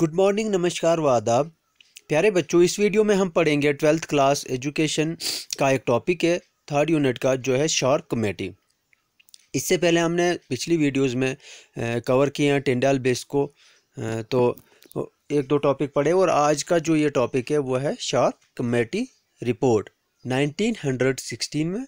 good morning नमस्कार व आदाब प्यारे बच्चों इस वीडियो में हम पढ़ेंगे ट्वेल्थ क्लास एजुकेशन का एक टॉपिक है थर्ड यूनिट का जो है शॉर्क कमेटी इससे पहले हमने पिछली वीडियोस में कवर किए हैं टेंडाल बेस को तो एक दो टॉपिक पढ़े और आज का जो ये टॉपिक है वो है शॉर्क कमेटी रिपोर्ट नाइनटीन में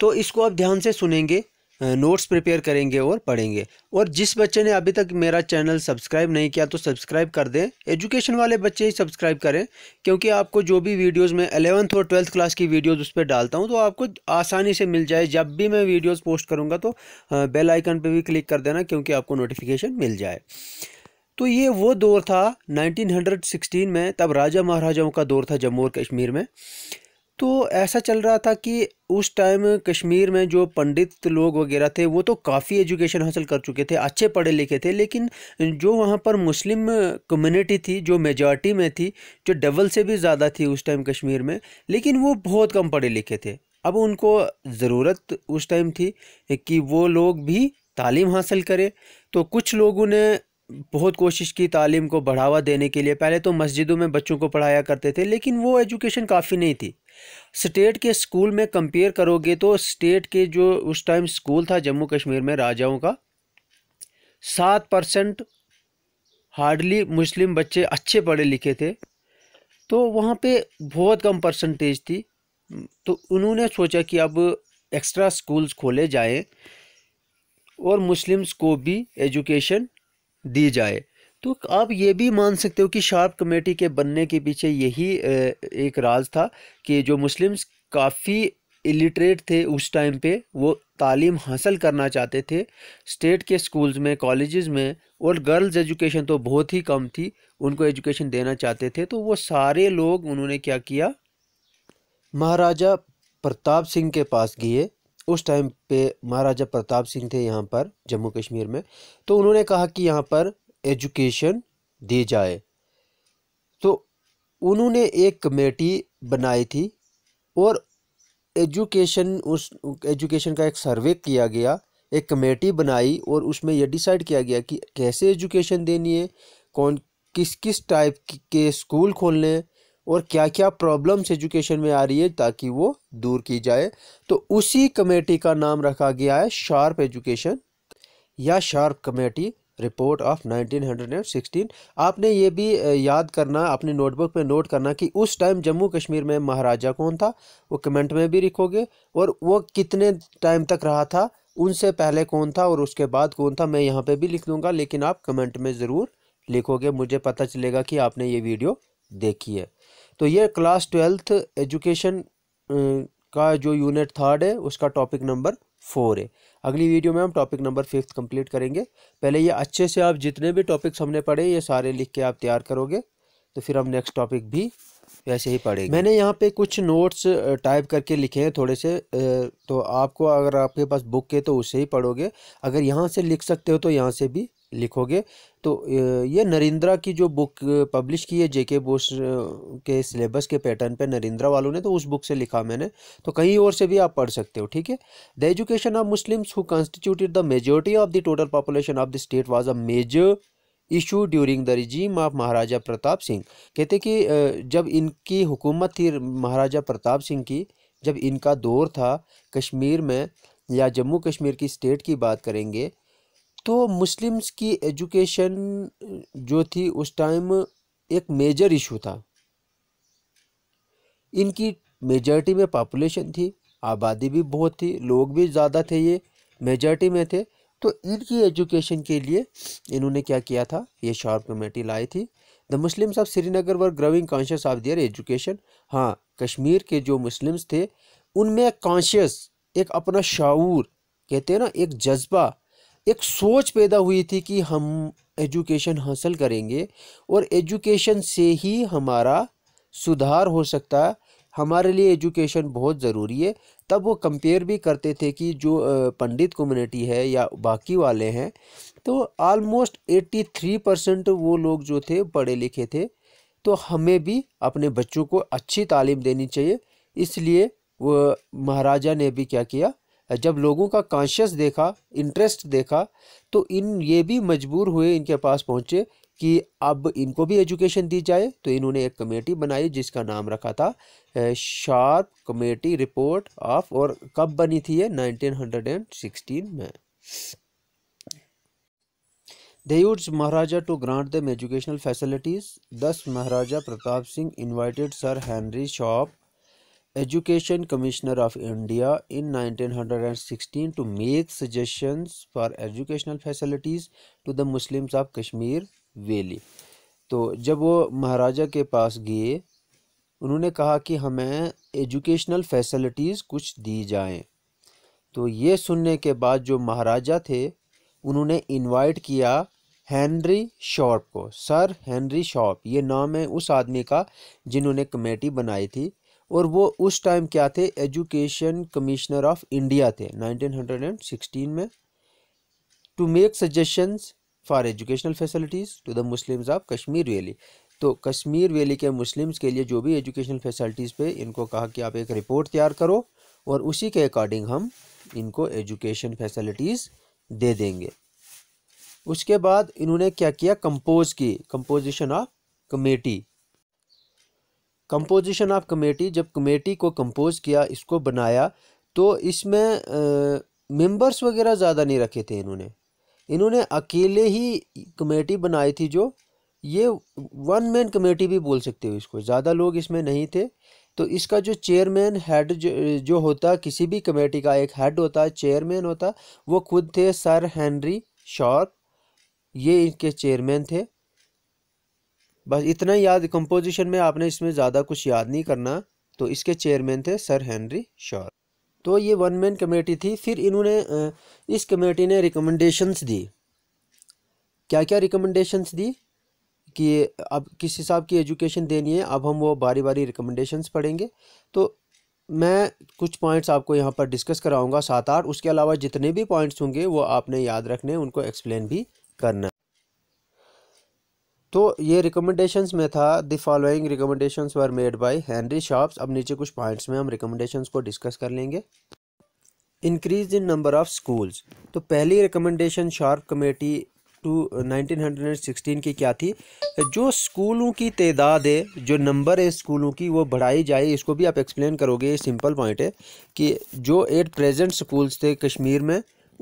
तो इसको आप ध्यान से सुनेंगे नोट्स प्रिपेयर करेंगे और पढ़ेंगे और जिस बच्चे ने अभी तक मेरा चैनल सब्सक्राइब नहीं किया तो सब्सक्राइब कर दें एजुकेशन वाले बच्चे ही सब्सक्राइब करें क्योंकि आपको जो भी वीडियोस में अलेवंथ और ट्वेल्थ क्लास की वीडियोस उस पर डालता हूं तो आपको आसानी से मिल जाए जब भी मैं वीडियोज़ पोस्ट करूँगा तो बेल आइकन पर भी क्लिक कर देना क्योंकि आपको नोटिफिकेशन मिल जाए तो ये वो दौर था नाइनटीन में तब राजा महाराजाओं का दौर था जम्मू और कश्मीर में तो ऐसा चल रहा था कि उस टाइम कश्मीर में जो पंडित लोग वगैरह थे वो तो काफ़ी एजुकेशन हासिल कर चुके थे अच्छे पढ़े लिखे थे लेकिन जो वहाँ पर मुस्लिम कम्युनिटी थी जो मेजॉरिटी में थी जो डबल से भी ज़्यादा थी उस टाइम कश्मीर में लेकिन वो बहुत कम पढ़े लिखे थे अब उनको ज़रूरत उस टाइम थी कि वो लोग भी तालीम हासिल करें तो कुछ लोगों ने बहुत कोशिश की तालीम को बढ़ावा देने के लिए पहले तो मस्जिदों में बच्चों को पढ़ाया करते थे लेकिन वो एजुकेशन काफ़ी नहीं थी स्टेट के स्कूल में कंपेयर करोगे तो स्टेट के जो उस टाइम स्कूल था जम्मू कश्मीर में राजाओं का सात परसेंट हार्डली मुस्लिम बच्चे अच्छे पढ़े लिखे थे तो वहाँ पे बहुत कम परसेंटेज थी तो उन्होंने सोचा कि अब एक्स्ट्रा स्कूल्स खोले जाएं और मुस्लिम्स को भी एजुकेशन दी जाए तो आप ये भी मान सकते हो कि शार्प कमेटी के बनने के पीछे यही एक राज था कि जो मुस्लिम्स काफ़ी इलिटरेट थे उस टाइम पे वो तालीम हासिल करना चाहते थे स्टेट के स्कूल्स में कॉलेजेस में और गर्ल्स एजुकेशन तो बहुत ही कम थी उनको एजुकेशन देना चाहते थे तो वो सारे लोग उन्होंने क्या किया महाराजा प्रताप सिंह के पास गए उस टाइम पे महाराजा प्रताप सिंह थे यहाँ पर जम्मू कश्मीर में तो उन्होंने कहा कि यहाँ पर एजुकेशन दी जाए तो उन्होंने एक कमेटी बनाई थी और एजुकेशन उस एजुकेशन का एक सर्वे किया गया एक कमेटी बनाई और उसमें यह डिसाइड किया गया कि कैसे एजुकेशन देनी है कौन किस किस टाइप के स्कूल खोलने और क्या क्या प्रॉब्लम्स एजुकेशन में आ रही है ताकि वो दूर की जाए तो उसी कमेटी का नाम रखा गया है शार्प एजुकेशन या शार्प कमेटी रिपोर्ट ऑफ 1916 आपने ये भी याद करना अपनी नोटबुक पे नोट करना कि उस टाइम जम्मू कश्मीर में महाराजा कौन था वो कमेंट में भी लिखोगे और वो कितने टाइम तक रहा था उनसे पहले कौन था और उसके बाद कौन था मैं यहाँ पे भी लिख दूँगा लेकिन आप कमेंट में ज़रूर लिखोगे मुझे पता चलेगा कि आपने ये वीडियो देखी है तो ये क्लास ट्वेल्थ एजुकेशन का जो यूनिट थर्ड है उसका टॉपिक नंबर फोर है अगली वीडियो में हम टॉपिक नंबर फिफ्थ कंप्लीट करेंगे पहले ये अच्छे से आप जितने भी टॉपिक्स हमने पढ़े ये सारे लिख के आप तैयार करोगे तो फिर हम नेक्स्ट टॉपिक भी वैसे ही पढ़ेंगे मैंने यहाँ पे कुछ नोट्स टाइप करके लिखे हैं थोड़े से तो आपको अगर आपके पास बुक है तो उससे ही पढ़ोगे अगर यहाँ से लिख सकते हो तो यहाँ से भी लिखोगे तो ये नरिंद्रा की जो बुक पब्लिश की है जेके बोस के सिलेबस के पैटर्न पे नरिंद्रा वालों ने तो उस बुक से लिखा मैंने तो कहीं और से भी आप पढ़ सकते हो ठीक है the education of Muslims who constituted the majority of the total population of the state was a major issue during the regime of Maharaja Pratap Singh कहते कि जब इनकी हुकूमत थी महाराजा प्रताप सिंह की जब इनका दौर था कश्मीर में या जम्मू कश्मीर की स्टेट की बात करेंगे तो मुस्लिम्स की एजुकेशन जो थी उस टाइम एक मेजर इशू था इनकी मेजॉरिटी में पॉपुलेशन थी आबादी भी बहुत थी लोग भी ज़्यादा थे ये मेजॉरिटी में थे तो इनकी एजुकेशन के लिए इन्होंने क्या किया था ये शॉर्प कमेटी लाई थी the Muslims of Srinagar were growing conscious of their education हाँ कश्मीर के जो मुस्लिम्स थे उनमें कॉन्शियस एक अपना शाऊर कहते हैं ना एक जज्बा एक सोच पैदा हुई थी कि हम एजुकेशन हासिल करेंगे और एजुकेशन से ही हमारा सुधार हो सकता है हमारे लिए एजुकेशन बहुत ज़रूरी है तब वो कंपेयर भी करते थे कि जो पंडित कम्युनिटी है या बाकी वाले हैं तो आलमोस्ट एट्टी थ्री परसेंट वो लोग जो थे पढ़े लिखे थे तो हमें भी अपने बच्चों को अच्छी तालीम देनी चाहिए इसलिए वो महाराजा ने भी क्या किया जब लोगों का कॉन्शियस देखा इंटरेस्ट देखा तो इन ये भी मजबूर हुए इनके पास पहुँचे कि अब इनको भी एजुकेशन दी जाए तो इन्होंने एक कमेटी बनाई जिसका नाम रखा था शार्प कमेटी रिपोर्ट ऑफ और कब बनी थी ये 1916 में they urge Maharaja to grant them educational facilities thus Maharaja Pratap Singh invited sir Henry Sharp education commissioner of India in 1916 to make suggestions for educational facilities to the Muslims of Kashmir valley तो जब वो महाराजा के पास गए उन्होंने कहा कि हमें एजुकेशनल फैसिलिटीज़ कुछ दी जाए तो ये सुनने के बाद जो महाराजा थे उन्होंने इनवाइट किया हेनरी शॉप को सर हेनरी शॉप ये नाम है उस आदमी का जिन्होंने कमेटी बनाई थी और वो उस टाइम क्या थे एजुकेशन कमिश्नर ऑफ इंडिया थे 1916 में to make suggestions for educational facilities to the Muslims of Kashmir valley तो कश्मीर वैली के मुस्लिम्स के लिए जो भी एजुकेशनल फैसिलिटीज़ पे इनको कहा कि आप एक रिपोर्ट तैयार करो और उसी के अकॉर्डिंग हम इनको एजुकेशन फैसिलिटीज़ दे देंगे उसके बाद इन्होंने क्या किया कंपोज की composition of committee composition of committee जब कमेटी को कंपोज किया इसको बनाया तो इसमें मेंबर्स वगैरह ज़्यादा नहीं रखे थे इन्होंने इन्होंने अकेले ही कमेटी बनाई थी जो ये वन मैन कमेटी भी बोल सकते हो इसको ज़्यादा लोग इसमें नहीं थे तो इसका जो चेयरमैन हेड जो, जो होता किसी भी कमेटी का एक हेड होता है चेयरमैन होता वो खुद थे सर हेनरी शॉर्प ये इनके चेयरमैन थे बस इतना याद कंपोजिशन में आपने इसमें ज़्यादा कुछ याद नहीं करना तो इसके चेयरमैन थे सर हेनरी शॉर तो ये वन मैन कमेटी थी फिर इन्होंने इस कमेटी ने रिकमेंडेशंस दी क्या क्या रिकमेंडेशंस दी कि अब किस हिसाब की एजुकेशन देनी है अब हम वो बारी बारी रिकमेंडेशंस पढ़ेंगे तो मैं कुछ पॉइंट्स आपको यहाँ पर डिस्कस कराऊँगा सात आठ उसके अलावा जितने भी पॉइंट्स होंगे वो आपने याद रखने उनको एक्सप्लेन भी करना तो ये रिकमेंडेशंस में था the following recommendations were made by Henry Sharps अब नीचे कुछ पॉइंट्स में हम रिकमेंडेशंस को डिस्कस कर लेंगे increase in number of schools तो पहली रिकमेंडेशन शार्प कमेटी टू 1916 की क्या थी जो स्कूलों की तादाद है जो नंबर है स्कूलों की वो बढ़ाई जाए इसको भी आप एक्सप्लेन करोगे ये सिंपल पॉइंट है कि जो एट प्रेजेंट स्कूल्स थे कश्मीर में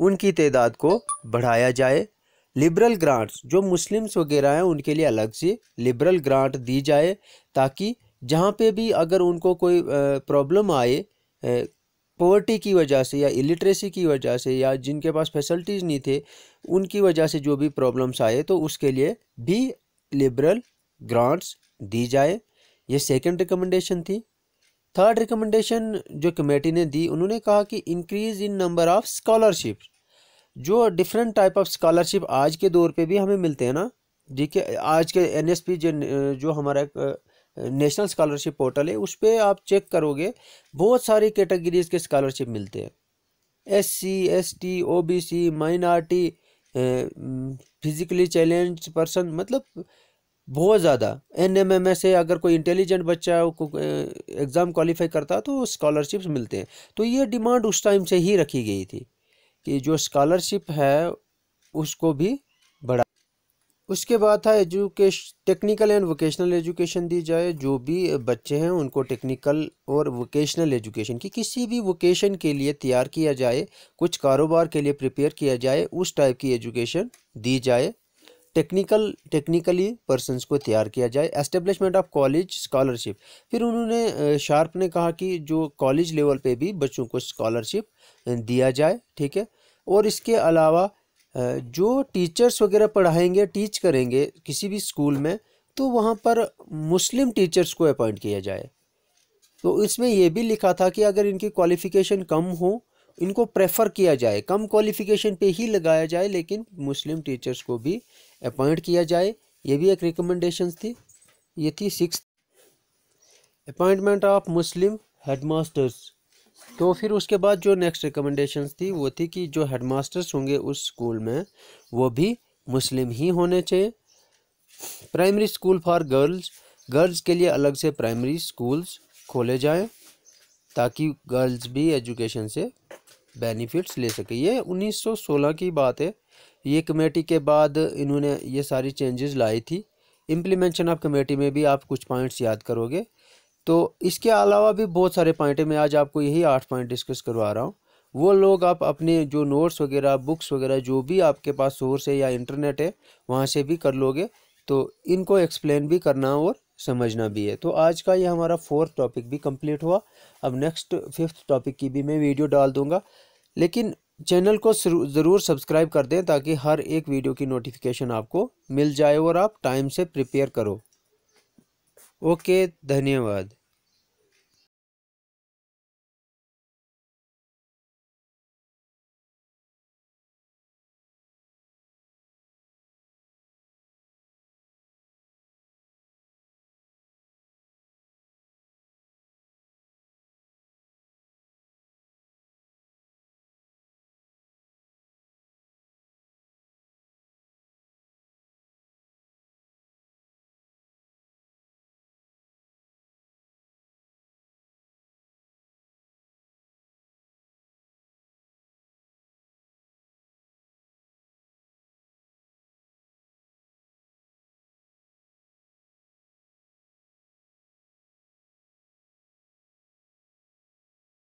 उनकी तादाद को बढ़ाया जाए लिबरल ग्रांट्स जो मुस्लिम्स वगैरह हैं उनके लिए अलग से लिबरल ग्रांट दी जाए ताकि जहाँ पे भी अगर उनको कोई प्रॉब्लम आए पॉवर्टी की वजह से या इलिटरेसी की वजह से या जिनके पास फैसल्टीज़ नहीं थे उनकी वजह से जो भी प्रॉब्लम्स आए तो उसके लिए भी लिबरल ग्रांट्स दी जाए ये सेकंड रिकमेंडेशन थी थर्ड रिकमेंडेशन जो कमेटी ने दी उन्होंने कहा कि increase in number of scholarships जो डिफरेंट टाइप ऑफ स्कॉलरशिप आज के दौर पे भी हमें मिलते हैं ना ठीक है आज के एन एस पी जो जो हमारा नेशनल स्कॉलरशिप पोर्टल है उस पर आप चेक करोगे बहुत सारी कैटेगरीज के स्कॉलरशिप मिलते हैं S C S T O B C minority physically challenge person मतलब बहुत ज़्यादा एन एम एम एस है अगर कोई इंटेलिजेंट बच्चा एग्ज़ाम क्वालिफाई करता तो स्कॉलरशिप्स मिलते हैं तो ये डिमांड उस टाइम से ही रखी गई थी कि जो स्कॉलरशिप है उसको भी बढ़ा उसके बाद था education technical and vocational education दी जाए जो भी बच्चे हैं उनको टेक्निकल और वोकेशनल एजुकेशन की किसी भी वोकेशन के लिए तैयार किया जाए कुछ कारोबार के लिए प्रिपेयर किया जाए उस टाइप की एजुकेशन दी जाए टेक्निकल टेक्निकली पर्सनस को तैयार किया जाए एस्टेब्लिशमेंट ऑफ कॉलेज स्कॉलरशिप फिर उन्होंने शार्प ने कहा कि जो कॉलेज लेवल पे भी बच्चों को स्कॉलरशिप दिया जाए ठीक है और इसके अलावा जो टीचर्स वगैरह पढ़ाएंगे टीच करेंगे किसी भी स्कूल में तो वहाँ पर मुस्लिम टीचर्स को अपॉइंट किया जाए तो इसमें यह भी लिखा था कि अगर इनकी क्वालिफ़िकेशन कम हो इनको प्रेफर किया जाए कम क्वालिफ़िकेशन पे ही लगाया जाए लेकिन मुस्लिम टीचर्स को भी अपॉइंट किया जाए ये भी एक रिकमेंडेशन थी ये थी six appointment of Muslim headmasters तो फिर उसके बाद जो नेक्स्ट रिकमेंडेशंस थी वो थी कि जो हेड मास्टर्स होंगे उस स्कूल में वो भी मुस्लिम ही होने चाहिए primary school for girls girls के लिए अलग से प्राइमरी स्कूल्स खोले जाएं ताकि गर्ल्स भी एजुकेशन से बेनिफिट्स ले सके ये 1916 की बात है ये कमेटी के बाद इन्होंने ये सारी चेंजेस लाई थी इम्प्लीमेंशन ऑफ कमेटी में भी आप कुछ पॉइंट्स याद करोगे तो इसके अलावा भी बहुत सारे पॉइंट है मैं आज आपको यही आठ पॉइंट डिस्कस करवा रहा हूँ वो लोग आप अपने जो नोट्स वगैरह बुक्स वगैरह जो भी आपके पास सोर्स है या इंटरनेट है वहाँ से भी कर लोगे तो इनको एक्सप्लेन भी करना और समझना भी है तो आज का ये हमारा फोर्थ टॉपिक भी कंप्लीट हुआ अब नेक्स्ट फिफ्थ टॉपिक की भी मैं वीडियो डाल दूँगा लेकिन चैनल को ज़रूर सब्सक्राइब कर दें ताकि हर एक वीडियो की नोटिफिकेशन आपको मिल जाए और आप टाइम से प्रिपेयर करो ओके धन्यवाद